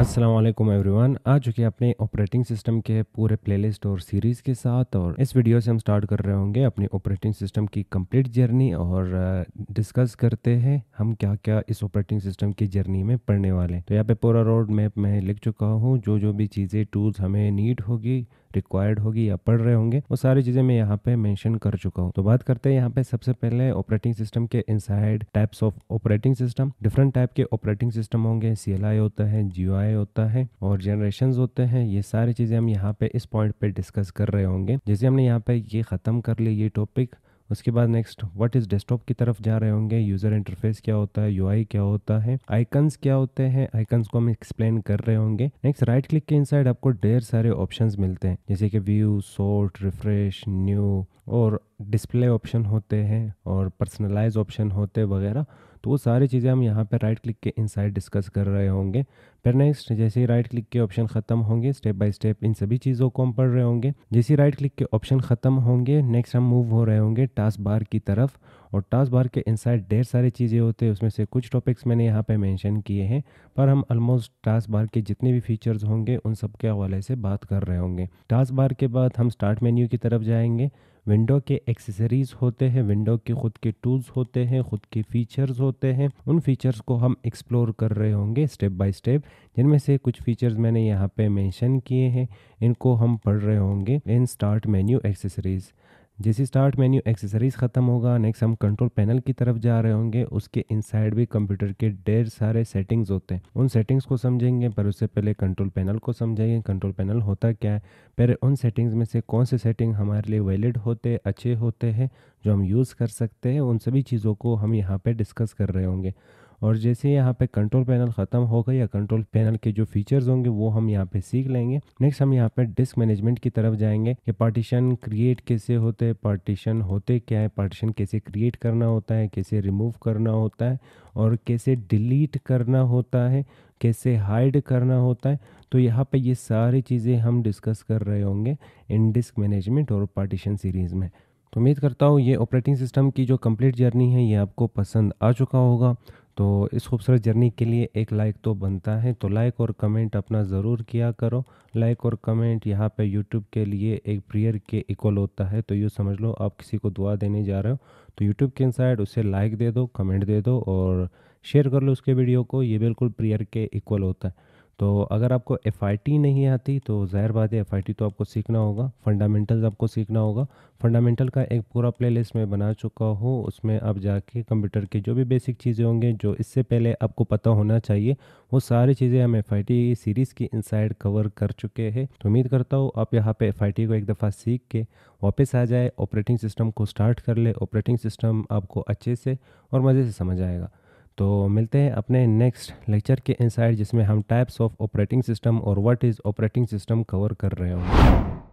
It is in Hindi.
असलम एवरीवन आ चुके अपने ऑपरेटिंग सिस्टम के पूरे प्ले लिस्ट और सीरीज़ के साथ और इस वीडियो से हम स्टार्ट कर रहे होंगे अपने ऑपरेटिंग सिस्टम की कम्प्लीट जर्नी और डिस्कस uh, करते हैं हम क्या क्या इस ऑपरेटिंग सिस्टम की जर्नी में पढ़ने वाले हैं तो यहाँ पे पूरा रोड मैप मैं लिख चुका हूँ जो जो भी चीज़ें टूल्स हमें नीड होगी रिक्वायर्ड होगी या पढ़ रहे होंगे वो सारी चीज़ें मैं यहाँ पे मेंशन कर चुका हूँ तो बात करते हैं यहाँ पे सबसे पहले ऑपरेटिंग सिस्टम के inside types of operating system different type के ऑपरेटिंग सिस्टम होंगे सी होता है जी होता है और जनरेशन होते हैं ये सारी चीज़ें हम यहाँ पे इस पॉइंट पे डिस्कस कर रहे होंगे जैसे हमने यहाँ पे ये ख़त्म कर लिया ये टॉपिक उसके बाद नेक्स्ट व्हाट इज डेस्कटॉप की तरफ जा रहे होंगे यूजर इंटरफेस क्या होता है यूआई क्या होता है आइकन्स क्या होते हैं आइकन्स को हम एक्सप्लेन कर रहे होंगे नेक्स्ट राइट क्लिक के इनसाइड आपको ढेर सारे ऑप्शंस मिलते हैं जैसे कि व्यू सोर्ट रिफ्रेश न्यू और डिस्प्ले ऑप्शन होते हैं और पर्सनलाइज ऑप्शन होते वगैरह तो वो सारी चीज़ें हम यहाँ पर राइट क्लिक के इनसाइड डिस्कस कर रहे होंगे फिर नेक्स्ट जैसे ही राइट क्लिक के ऑप्शन खत्म होंगे स्टेप बाय स्टेप इन सभी चीज़ों को हम पढ़ रहे होंगे जैसे राइट क्लिक के ऑप्शन खत्म होंगे नेक्स्ट हम मूव हो रहे होंगे टास्क बार की तरफ और टास्क बार के इनसाइड ढेर सारी चीज़ें होते हैं उसमें से कुछ टॉपिक्स मैंने यहाँ पे मेंशन किए हैं पर हम ऑलमोस्ट टास्क बार के जितने भी फीचर्स होंगे उन सब के हवाले से बात कर रहे होंगे टास्क बार के बाद हम स्टार्ट मेन्यू की तरफ जाएंगे विंडो के एक्सेसरीज़ होते हैं विंडो के खुद के टूल्स होते हैं खुद के फीचर्स होते हैं उन फीचर्स को हम एक्सप्लोर कर रहे होंगे स्टेप बाय स्टेप जिनमें से कुछ फीचर्स मैंने यहाँ पे मेंशन किए हैं इनको हम पढ़ रहे होंगे इन स्टार्ट मेन्यू एक्सेसरीज़ जैसे स्टार्ट मेन्यू एक्सेसरीज ख़त्म होगा नेक्स्ट हम कंट्रोल पैनल की तरफ जा रहे होंगे उसके इनसाइड भी कंप्यूटर के ढेर सारे सेटिंग्स होते हैं उन सेटिंग्स को समझेंगे पर उससे पहले कंट्रोल पैनल को समझेंगे कंट्रोल पैनल होता क्या है पर उन सेटिंग्स में से कौन से सेटिंग हमारे लिए वैलिड होते अच्छे होते हैं जो हम यूज़ कर सकते हैं उन सभी चीज़ों को हम यहाँ पर डिस्कस कर रहे होंगे और जैसे यहाँ पे कंट्रोल पैनल ख़त्म होगा या कंट्रोल पैनल के जो फीचर्स होंगे वो हम यहाँ पे सीख लेंगे नेक्स्ट हम यहाँ पे डिस्क मैनेजमेंट की तरफ जाएंगे कि पार्टीशन क्रिएट कैसे होते हैं पार्टीशन होते क्या है पार्टीशन कैसे क्रिएट करना होता है कैसे रिमूव करना होता है और कैसे डिलीट करना होता है कैसे हाइड करना होता है तो यहाँ पे ये सारी चीज़ें हम डिस्कस कर रहे होंगे इन डिस्क मैनेजमेंट और पार्टीशन सीरीज़ में तो उम्मीद करता हूँ ये ऑपरेटिंग सिस्टम की जो कंप्लीट जर्नी है ये आपको पसंद आ चुका होगा तो इस खूबसूरत जर्नी के लिए एक लाइक तो बनता है तो लाइक और कमेंट अपना ज़रूर किया करो लाइक और कमेंट यहाँ पे यूट्यूब के लिए एक प्रेयर के इक्वल होता है तो यूँ समझ लो आप किसी को दुआ देने जा रहे हो तो यूट्यूब के इनसाइड उसे लाइक दे दो कमेंट दे दो और शेयर कर लो उसके वीडियो को ये बिल्कुल प्रेयर के इक्वल होता है तो अगर आपको एफ नहीं आती तो ज़ाहिर बात है एफ तो आपको सीखना होगा फंडामेंटल्स आपको सीखना होगा फंडामेंटल का एक पूरा प्लेलिस्ट मैं बना चुका हूँ उसमें आप जाके कंप्यूटर के जो भी बेसिक चीज़ें होंगे जो इससे पहले आपको पता होना चाहिए वो सारी चीज़ें हम एफ सीरीज़ की इनसाइड कवर कर चुके हैं तो उम्मीद करता हूँ आप यहाँ पर एफ को एक दफ़ा सीख के वापस आ जाए ऑपरेटिंग सिस्टम को स्टार्ट कर ले ऑपरेटिंग सिस्टम आपको अच्छे से और मज़े से समझ आएगा तो मिलते हैं अपने नेक्स्ट लेक्चर के इनसाइड जिसमें हम टाइप्स ऑफ ऑपरेटिंग सिस्टम और what is operating system cover कर रहे होंगे